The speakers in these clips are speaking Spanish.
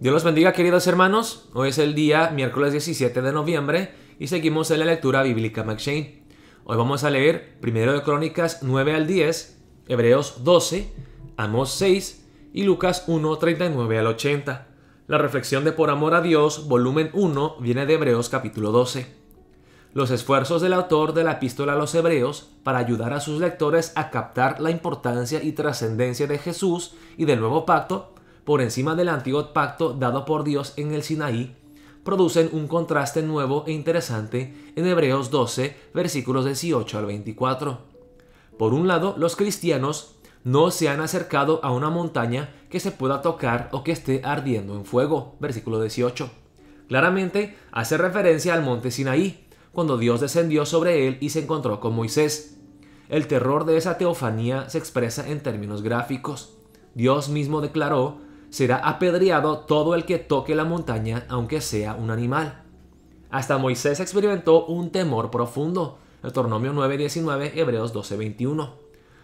Dios los bendiga queridos hermanos, hoy es el día miércoles 17 de noviembre y seguimos en la lectura bíblica McShane. Hoy vamos a leer primero de Crónicas 9 al 10, Hebreos 12, Amos 6 y Lucas 1, 39 al 80. La reflexión de Por Amor a Dios, volumen 1, viene de Hebreos capítulo 12. Los esfuerzos del autor de la epístola a los Hebreos para ayudar a sus lectores a captar la importancia y trascendencia de Jesús y del nuevo pacto por encima del antiguo pacto dado por Dios en el Sinaí, producen un contraste nuevo e interesante en Hebreos 12, versículos 18 al 24. Por un lado, los cristianos no se han acercado a una montaña que se pueda tocar o que esté ardiendo en fuego, versículo 18. Claramente hace referencia al monte Sinaí, cuando Dios descendió sobre él y se encontró con Moisés. El terror de esa teofanía se expresa en términos gráficos. Dios mismo declaró será apedreado todo el que toque la montaña, aunque sea un animal. Hasta Moisés experimentó un temor profundo. Deuteronomio 9:19, Hebreos 12:21.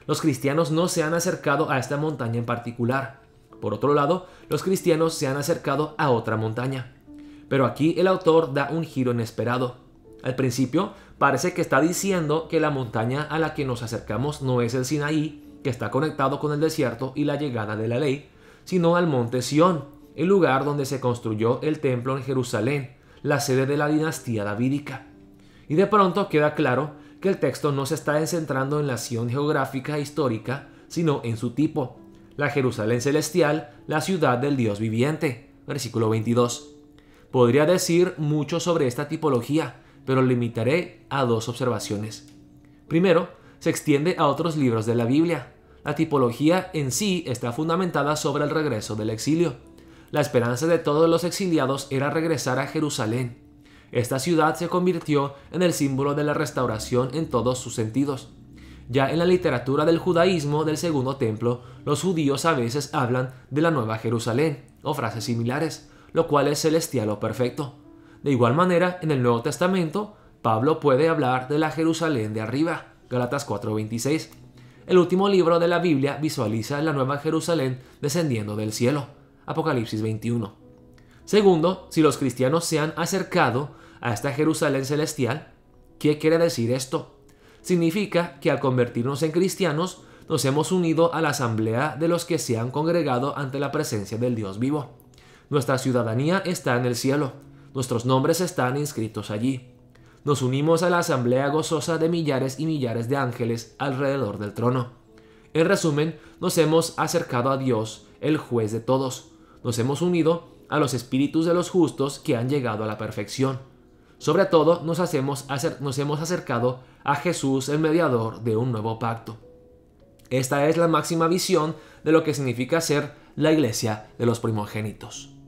Los cristianos no se han acercado a esta montaña en particular. Por otro lado, los cristianos se han acercado a otra montaña. Pero aquí el autor da un giro inesperado. Al principio, parece que está diciendo que la montaña a la que nos acercamos no es el Sinaí, que está conectado con el desierto y la llegada de la ley, sino al monte Sión, el lugar donde se construyó el templo en Jerusalén, la sede de la dinastía davídica. Y de pronto queda claro que el texto no se está centrando en la acción geográfica e histórica, sino en su tipo, la Jerusalén celestial, la ciudad del Dios viviente. Versículo 22. Podría decir mucho sobre esta tipología, pero limitaré a dos observaciones. Primero, se extiende a otros libros de la Biblia, la tipología en sí está fundamentada sobre el regreso del exilio. La esperanza de todos los exiliados era regresar a Jerusalén. Esta ciudad se convirtió en el símbolo de la restauración en todos sus sentidos. Ya en la literatura del judaísmo del Segundo Templo, los judíos a veces hablan de la Nueva Jerusalén o frases similares, lo cual es celestial o perfecto. De igual manera, en el Nuevo Testamento, Pablo puede hablar de la Jerusalén de arriba, Galatas 4:26 el último libro de la Biblia visualiza la nueva Jerusalén descendiendo del cielo. Apocalipsis 21. Segundo, si los cristianos se han acercado a esta Jerusalén celestial, ¿qué quiere decir esto? Significa que al convertirnos en cristianos, nos hemos unido a la asamblea de los que se han congregado ante la presencia del Dios vivo. Nuestra ciudadanía está en el cielo, nuestros nombres están inscritos allí nos unimos a la asamblea gozosa de millares y millares de ángeles alrededor del trono. En resumen, nos hemos acercado a Dios, el juez de todos. Nos hemos unido a los espíritus de los justos que han llegado a la perfección. Sobre todo, nos, hemos acercado a Jesús, el mediador de un nuevo pacto. Esta es la máxima visión de lo que significa ser la iglesia de los primogénitos.